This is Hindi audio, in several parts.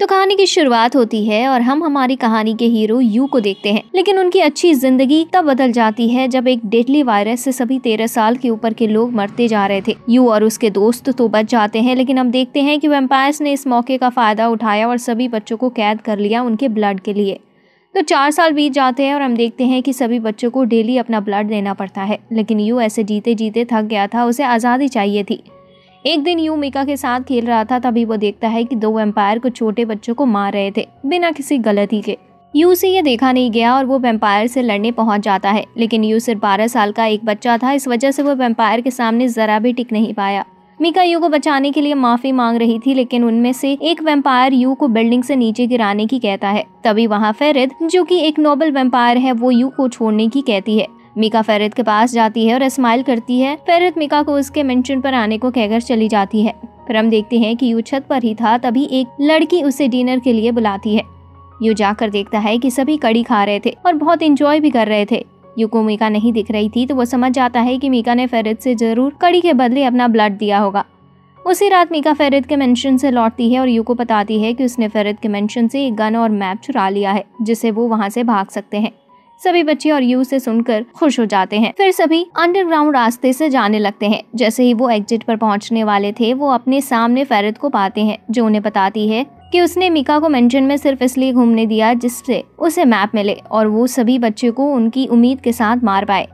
तो कहानी की शुरुआत होती है और हम हमारी कहानी के हीरो यू को देखते हैं लेकिन उनकी अच्छी जिंदगी तब बदल जाती है जब एक डेडली वायरस से सभी तेरह साल के ऊपर के लोग मरते जा रहे थे यू और उसके दोस्त तो बच जाते हैं लेकिन हम देखते हैं कि वेम्पायर्स ने इस मौके का फायदा उठाया और सभी बच्चों को कैद कर लिया उनके ब्लड के लिए तो चार साल बीत जाते हैं और हम देखते हैं कि सभी बच्चों को डेली अपना ब्लड देना पड़ता है लेकिन यू ऐसे जीते जीते थक गया था उसे आज़ादी चाहिए थी एक दिन यू मीका के साथ खेल रहा था तभी वो देखता है कि दो वेम्पायर को छोटे बच्चों को मार रहे थे बिना किसी गलती के यू से ये देखा नहीं गया और वो वेम्पायर से लड़ने पहुंच जाता है लेकिन यू सिर्फ बारह साल का एक बच्चा था इस वजह से वो वेम्पायर के सामने ज़रा भी टिक नहीं पाया मीका यू को बचाने के लिए माफ़ी मांग रही थी लेकिन उनमें से एक वेम्पायर यू को बिल्डिंग से नीचे गिराने की कहता है तभी वहाँ फेरिद जो कि एक नोबल वेम्पायर है वो यू को छोड़ने की कहती है मीका फेरित के पास जाती है और स्माइल करती है फेरित मीका को उसके मेंशन पर आने को कहकर चली जाती है फिर हम देखते हैं कि यू छत पर ही था तभी एक लड़की उसे डिनर के लिए बुलाती है यू जाकर देखता है कि सभी कड़ी खा रहे थे और बहुत इंजॉय भी कर रहे थे यू को मीका नहीं दिख रही थी तो वो समझ जाता है कि मीका ने फेरित से जरूर कड़ी के बदले अपना ब्लड दिया होगा उसी रात मीका फेरित के मेंशन से लौटती है और यू को बताती है कि उसने फेरित के मेंशन से एक गन और मैप चुरा लिया है जिसे वो वहाँ से भाग सकते हैं सभी बच्चे और यू से सुनकर खुश हो जाते हैं फिर सभी अंडरग्राउंड रास्ते से जाने लगते हैं जैसे ही वो एग्जिट पर पहुंचने वाले थे वो अपने सामने फैरत को पाते हैं जो उन्हें बताती है कि उसने मिका को मेंशन में सिर्फ इसलिए घूमने दिया जिससे उसे मैप मिले और वो सभी बच्चों को उनकी उम्मीद के साथ मार पाए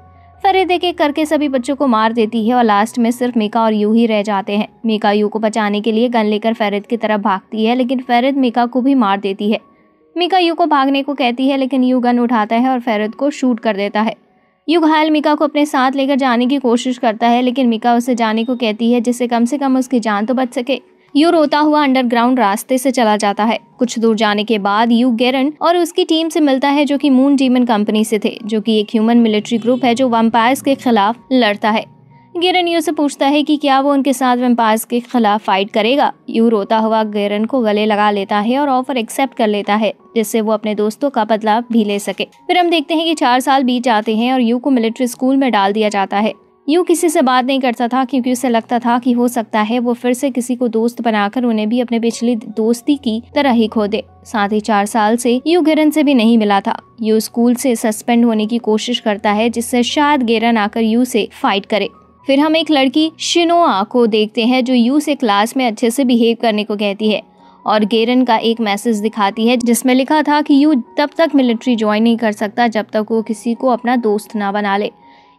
फरीद एक एक करके सभी बच्चों को मार देती है और लास्ट में सिर्फ मीका और यू ही रह जाते हैं मीका यू को बचाने के लिए गन लेकर फरीद की तरफ भागती है लेकिन फरीद मीका को भी मार देती है मिका यू को भागने को कहती है लेकिन यू गन उठाता है और फैरद को शूट कर देता है यू घायल मिका को अपने साथ लेकर जाने की कोशिश करता है लेकिन मिका उसे जाने को कहती है जिससे कम से कम उसकी जान तो बच सके यू रोता हुआ अंडरग्राउंड रास्ते से चला जाता है कुछ दूर जाने के बाद यू गेरन और उसकी टीम से मिलता है जो कि मून डीमन कंपनी से थे जो कि एक ह्यूमन मिलिट्री ग्रुप है जो वम्पायर्स के खिलाफ लड़ता है गेरन यू से पूछता है कि क्या वो उनके साथ वेम्पायर्स के खिलाफ फाइट करेगा यू रोता हुआ गेरन को गले लगा लेता है और ऑफर एक्सेप्ट कर लेता है जिससे वो अपने दोस्तों का बदला भी ले सके फिर हम देखते हैं कि चार साल बीत जाते हैं और यू को मिलिट्री स्कूल में डाल दिया जाता है यू किसी से बात नहीं करता था क्योंकि उसे लगता था कि हो सकता है वो फिर से किसी को दोस्त बनाकर उन्हें भी अपने पिछली दोस्ती की तरह ही खो दे साथ ही चार साल से यू गेरन से भी नहीं मिला था यू स्कूल से सस्पेंड होने की कोशिश करता है जिससे शायद गेरन आकर यू से फाइट करे फिर हम एक लड़की शिनोआ को देखते हैं जो यू से क्लास में अच्छे से बिहेव करने को कहती है और गेरन का एक मैसेज दिखाती है जिसमें लिखा था कि यू तब तक मिलिट्री ज्वाइन नहीं कर सकता जब तक वो किसी को अपना दोस्त ना बना ले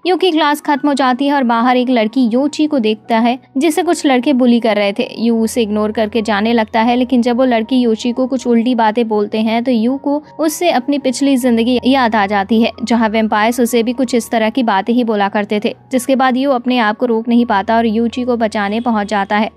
यू की क्लास खत्म हो जाती है और बाहर एक लड़की योची को देखता है जिसे कुछ लड़के बुली कर रहे थे यू उसे इग्नोर करके जाने लगता है लेकिन जब वो लड़की योची को कुछ उल्टी बातें बोलते हैं तो यू को उससे अपनी पिछली जिंदगी याद आ जाती है जहाँ वेम्पायर उसे भी कुछ इस तरह की बातें ही बोला करते थे जिसके बाद यू अपने आप को रोक नहीं पाता और यूची को बचाने पहुंच जाता है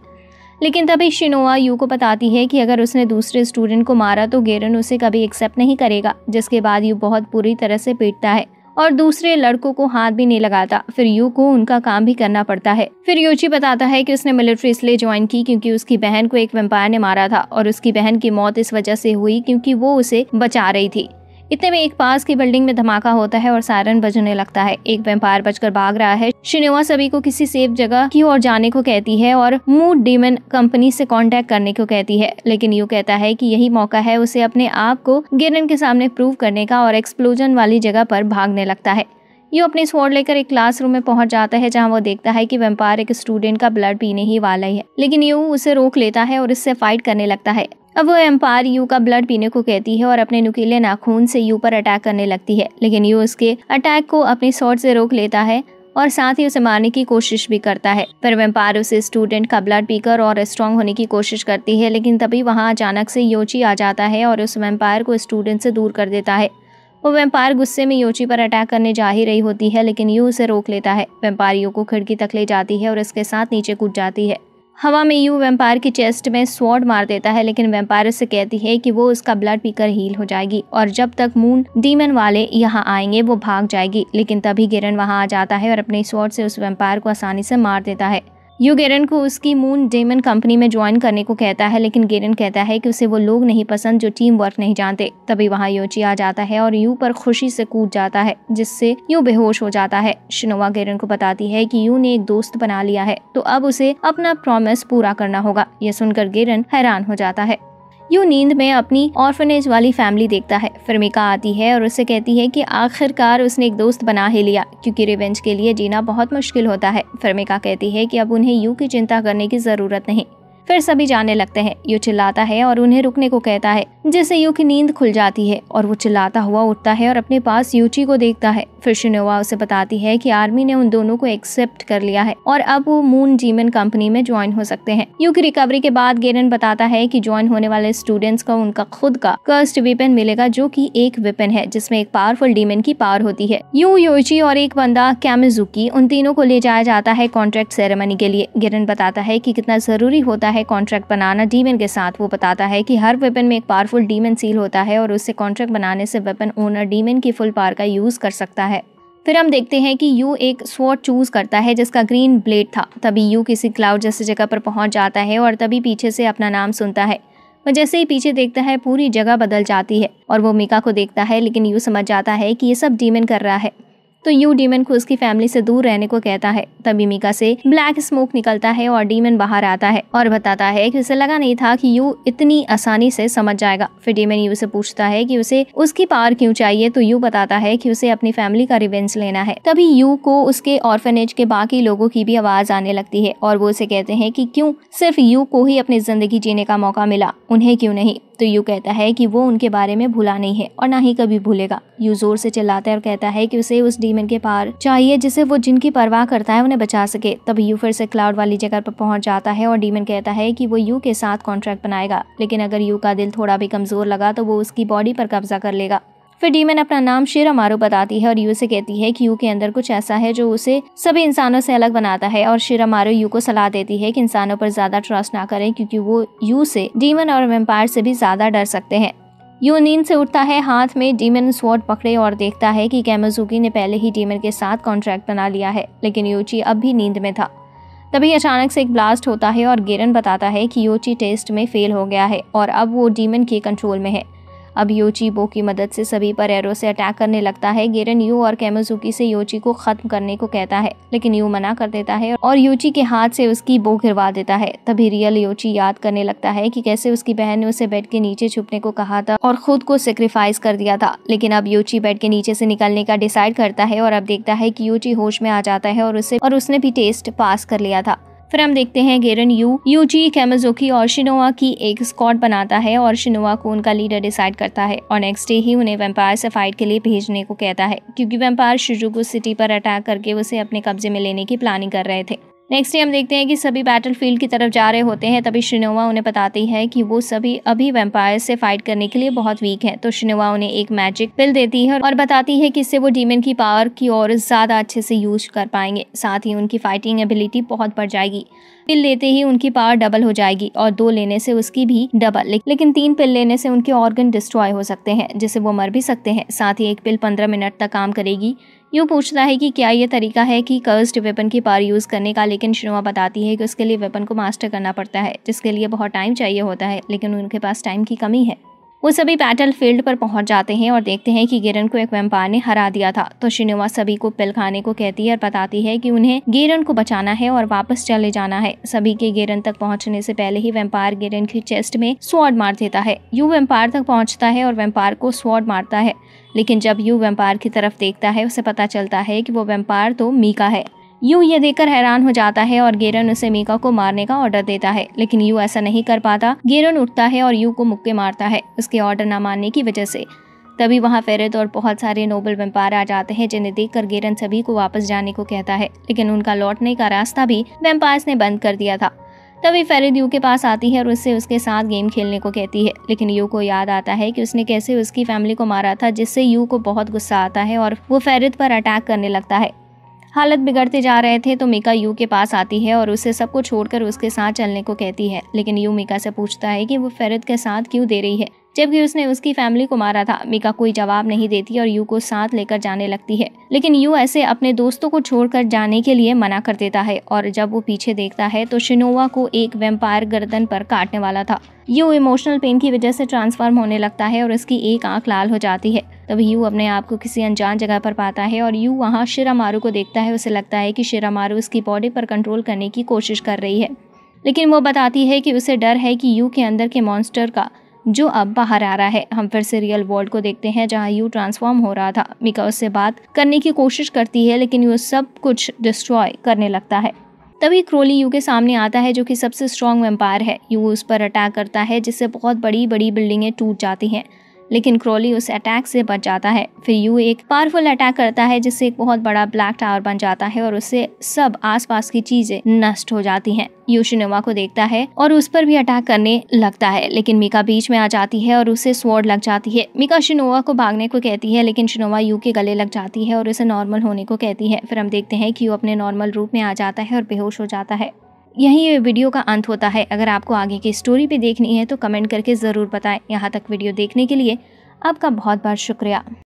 लेकिन तभी शिनोआ यू को बताती है कि अगर उसने दूसरे स्टूडेंट को मारा तो गेरन उसे कभी एक्सेप्ट नहीं करेगा जिसके बाद यू बहुत बुरी तरह से पीटता है और दूसरे लड़कों को हाथ भी नहीं लगाता फिर यू को उनका काम भी करना पड़ता है फिर योची बताता है कि उसने मिलिट्री इसलिए ज्वाइन की क्योंकि उसकी बहन को एक वेम्पायर ने मारा था और उसकी बहन की मौत इस वजह से हुई क्योंकि वो उसे बचा रही थी इतने में एक पास की बिल्डिंग में धमाका होता है और सायरन बजने लगता है एक वेम्पायर बचकर भाग रहा है श्रीनिवा सभी को किसी सेफ जगह की ओर जाने को कहती है और मूड डेमन कंपनी से कांटेक्ट करने को कहती है लेकिन यू कहता है कि यही मौका है उसे अपने आप को गिरन के सामने प्रूव करने का और एक्सप्लोजन वाली जगह पर भागने लगता है यू अपने स्वॉर्ड लेकर एक क्लासरूम में पहुंच जाता है जहां वो देखता है कि वेम्पायर एक स्टूडेंट का ब्लड पीने ही वाला ही है लेकिन यू उसे रोक लेता है और इससे फाइट करने लगता है अब वो एम्पायर यू का ब्लड पीने को कहती है और अपने नुकीले नाखून से यू पर अटैक करने लगती है लेकिन यू उसके अटैक को अपने शॉर्ट से रोक लेता है और साथ ही उसे मारने की कोशिश भी करता है पर वेम्पायर उसे स्टूडेंट का ब्लड पीकर और स्ट्रांग होने की कोशिश करती है लेकिन तभी वहाँ अचानक से योची आ जाता है और उस वेम्पायर को स्टूडेंट से दूर कर देता है वो वेम्पायर गुस्से में योची पर अटैक करने जा ही रही होती है लेकिन यू उसे रोक लेता है वेम्पायरियों को खिड़की तक ले जाती है और इसके साथ नीचे कूद जाती है हवा में यू वेम्पायर की चेस्ट में स्वॉर्ड मार देता है लेकिन वेम्पायर उसे कहती है कि वो उसका ब्लड पीकर हील हो जाएगी और जब तक मून डीमन वाले यहाँ आएंगे वो भाग जाएगी लेकिन तभी गिरन वहाँ आ जाता है और अपने स्वॉर्ड से उस वेम्पायर को आसानी से मार देता है यू गेरन को उसकी मून डेमन कंपनी में ज्वाइन करने को कहता है लेकिन गेरन कहता है कि उसे वो लोग नहीं पसंद जो टीम वर्क नहीं जानते तभी वहाँ योची आ जाता है और यू पर खुशी से कूद जाता है जिससे यू बेहोश हो जाता है शिनोवा गेरन को बताती है कि यू ने एक दोस्त बना लिया है तो अब उसे अपना प्रॉमिस पूरा करना होगा यह सुनकर गेरन हैरान हो जाता है यूं नींद में अपनी ऑर्फनेज वाली फैमिली देखता है फिर आती है और उससे कहती है कि आखिरकार उसने एक दोस्त बना ही लिया क्योंकि रिवेंज के लिए जीना बहुत मुश्किल होता है फिर कहती है कि अब उन्हें यू की चिंता करने की ज़रूरत नहीं फिर सभी जाने लगते हैं यू चिल्लाता है और उन्हें रुकने को कहता है जिससे यू की नींद खुल जाती है और वो चिल्लाता हुआ उठता है और अपने पास यूची को देखता है फिर शिनोवा उसे बताती है कि आर्मी ने उन दोनों को एक्सेप्ट कर लिया है और अब वो मून जीमन कंपनी में ज्वाइन हो सकते हैं यू की रिकवरी के बाद गेरन बताता है की ज्वाइन होने वाले स्टूडेंट्स को उनका खुद का कर्स्ट वेपन मिलेगा जो की एक वेपन है जिसमे एक पावरफुल डीमन की पावर होती है यू योची और एक बंदा कैमेजुकी उन तीनों को ले जाया जाता है कॉन्ट्रैक्ट सेरेमनी के लिए गिरन बताता है की कितना जरूरी होता है है कॉन्ट्रैक्ट बनाना डीमन के साथ वो बताता है कि हर वेपन में एक पावरफुल डीमन सील होता है और उससे कॉन्ट्रैक्ट बनाने से वेपन ओनर डीमन की फुल पार का यूज़ कर सकता है फिर हम देखते हैं कि यू एक स्वॉट चूज़ करता है जिसका ग्रीन ब्लेड था तभी यू किसी क्लाउड जैसी जगह पर पहुंच जाता है और तभी पीछे से अपना नाम सुनता है वह जैसे ही पीछे देखता है पूरी जगह बदल जाती है और वो मिका को देखता है लेकिन यू समझ जाता है कि ये सब डीमन कर रहा है तो यू डीमन को उसकी फैमिली से दूर रहने को कहता है तभी मीका से ब्लैक स्मोक निकलता है और डीमन बाहर आता है और बताता है कि उसे लगा नहीं था कि यू इतनी आसानी से समझ जाएगा फिर डीमन यू से पूछता है कि उसे उसकी पावर क्यों चाहिए तो यू बताता है कि उसे अपनी फैमिली का रिवेंज लेना है तभी यू को उसके ऑर्फेनेज के बाकी लोगों की भी आवाज आने लगती है और वो उसे कहते हैं की क्यूँ सिर्फ यू को ही अपनी जिंदगी जीने का मौका मिला उन्हें क्यूँ नहीं तो यू कहता है की वो उनके बारे में भूला नहीं है और ना ही कभी भूलेगा यू जोर से चिल्लाता है और कहता है की उसे उस डीमन डीमन के पार चाहिए जिसे वो जिनकी परवाह करता है उन्हें बचा सके तभी यू फिर से क्लाउड वाली जगह पर पहुंच जाता है और डीमन कहता है कि वो यू के साथ कॉन्ट्रैक्ट बनाएगा लेकिन अगर यू का दिल थोड़ा भी कमजोर लगा तो वो उसकी बॉडी पर कब्जा कर लेगा फिर डीमन अपना नाम शेरा मारू बताती है और यू से कहती है कि यू के अंदर कुछ ऐसा है जो उसे सभी इंसानों से अलग बनाता है और शेरा यू को सलाह देती है कि इंसानों पर ज्यादा ट्रस्ट ना करें क्योंकि वो यू से डीमन और वेम्पायर से भी ज्यादा डर सकते हैं यू नींद से उठता है हाथ में डीमन स्वॉर्ड पकड़े और देखता है कि कैमजुकी ने पहले ही डीमन के साथ कॉन्ट्रैक्ट बना लिया है लेकिन योची अब भी नींद में था तभी अचानक से एक ब्लास्ट होता है और गेरन बताता है कि योची टेस्ट में फेल हो गया है और अब वो डीमन के कंट्रोल में है अब योची बो की मदद से सभी पर एरो से अटैक करने लगता है गेरन यू और कैमोजुकी से योची को खत्म करने को कहता है लेकिन यू मना कर देता है और योची के हाथ से उसकी बो गिरवा देता है तभी रियल योची याद करने लगता है की कैसे उसकी बहन ने उसे बेड के नीचे छुपने को कहा था और खुद को सेक्रीफाइस कर दिया था लेकिन अब योची बेड के नीचे से निकलने का डिसाइड करता है और अब देखता है की योची होश में आ जाता है और उसे और उसने भी टेस्ट पास कर लिया था फिर हम देखते हैं गेरन यू जी कैमजोकी और शिनोवा की एक स्कॉट बनाता है और शिनोवा को उनका लीडर डिसाइड करता है और नेक्स्ट डे ही उन्हें वेम्पायर से फाइट के लिए भेजने को कहता है क्योंकि वेम्पायर शिजुगु सिटी पर अटैक करके उसे अपने कब्जे में लेने की प्लानिंग कर रहे थे नेक्स्ट डे हम देखते हैं कि सभी बैटलफील्ड की तरफ जा रहे होते हैं तभी श्रीनोवा उन्हें बताती है कि वो सभी अभी वेम्पायर से फाइट करने के लिए बहुत वीक है तो श्रीनोवा उन्हें एक मैजिक पिल देती है और बताती है कि इससे वो डीमन की पावर की और ज़्यादा अच्छे से यूज कर पाएंगे साथ ही उनकी फाइटिंग एबिलिटी बहुत बढ़ जाएगी पिल लेते ही उनकी पावर डबल हो जाएगी और दो लेने से उसकी भी डबल लेकिन तीन पिल लेने से उनके ऑर्गन डिस्ट्रॉय हो सकते हैं जिससे वो मर भी सकते हैं साथ ही एक पिल पंद्रह मिनट तक काम करेगी यूँ पूछता है कि क्या ये तरीका है कि कर्स्ड वेपन की पार यूज़ करने का लेकिन शिनोवा बताती है कि उसके लिए वेपन को मास्टर करना पड़ता है जिसके लिए बहुत टाइम चाहिए होता है लेकिन उनके पास टाइम की कमी है वो सभी बैटल फील्ड पर पहुंच जाते हैं और देखते हैं कि गेरन को एक वेम्पायर ने हरा दिया था तो श्रीनिवास सभी को पिल खाने को कहती है और बताती है कि उन्हें गेरन को बचाना है और वापस चले जाना है सभी के गेरन तक पहुंचने से पहले ही वेम्पायर गेरन की चेस्ट में स्वॉर्ड मार देता है यू वेम्पायर तक पहुँचता है और वेम्पायर को स्वॉर्ड मारता है लेकिन जब यू वेम्पायर की तरफ देखता है उसे पता चलता है की वो वेम्पायर तो मीका है यू ये देखकर हैरान हो जाता है और गेरन उसे मीका को मारने का ऑर्डर देता है लेकिन यू ऐसा नहीं कर पाता गेरन उठता है और यू को मुक्के मारता है उसके ऑर्डर न मानने की वजह से तभी वहाँ फेरत और बहुत सारे नोबल वेम्पायर आ जाते हैं जिन्हें देखकर गेरन सभी को वापस जाने को कहता है लेकिन उनका लौटने का रास्ता भी वेम्पायर्स ने बंद कर दिया था तभी फेरद यू के पास आती है और उससे उसके साथ गेम खेलने को कहती है लेकिन यू को याद आता है कि उसने कैसे उसकी फैमिली को मारा था जिससे यू को बहुत गुस्सा आता है और वो फेरद पर अटैक करने लगता है हालत बिगड़ते जा रहे थे तो मीका यू के पास आती है और उसे सबको छोड़कर उसके साथ चलने को कहती है लेकिन यू मीका से पूछता है कि वो फेरत के साथ क्यों दे रही है जबकि उसने उसकी फैमिली को मारा था मीका कोई जवाब नहीं देती और यू को साथ लेकर जाने लगती है लेकिन यू ऐसे अपने दोस्तों को छोड़कर जाने के लिए मना कर देता है और जब वो पीछे देखता है तो शिनोवा को एक वेम्पायर गर्दन पर काटने वाला था यू इमोशनल पेन की वजह से ट्रांसफॉर्म होने लगता है और उसकी एक आंख लाल हो जाती है तभी यू अपने आप को किसी अनजान जगह पर पाता है और यू वहाँ मारू को देखता है उसे लगता है कि मारू उसकी बॉडी पर कंट्रोल करने की कोशिश कर रही है लेकिन वो बताती है कि उसे डर है कि यू के अंदर के मॉन्स्टर का जो अब बाहर आ रहा है हम फिर से रियल वर्ल्ड को देखते हैं जहाँ यू ट्रांसफॉर्म हो रहा था मिका उससे बात करने की कोशिश करती है लेकिन यू सब कुछ डिस्ट्रॉय करने लगता है तभी क्रोली यू के सामने आता है जो कि सबसे स्ट्रॉन्ग वेम्पायर है यू उस पर अटैक करता है जिससे बहुत बड़ी बड़ी बिल्डिंगें टूट जाती हैं लेकिन क्रोली उस अटैक से बच जाता है फिर यू एक पावरफुल अटैक करता है जिससे एक बहुत बड़ा ब्लैक टावर बन जाता है और उससे सब आसपास की चीजें नष्ट हो जाती हैं शिनोवा को देखता है और उस पर भी अटैक करने लगता है लेकिन मीका बीच में आ जाती है और उसे स्वॉर्ड लग जाती है मीका शिनोवा को भागने को कहती है लेकिन शिनोवा यू के गले लग जाती है और उसे नॉर्मल होने को कहती है फिर हम देखते हैं कि यू अपने नॉर्मल रूप में आ जाता है और बेहोश हो जाता है यहीं वीडियो का अंत होता है अगर आपको आगे की स्टोरी भी देखनी है तो कमेंट करके ज़रूर बताएं यहाँ तक वीडियो देखने के लिए आपका बहुत बहुत शुक्रिया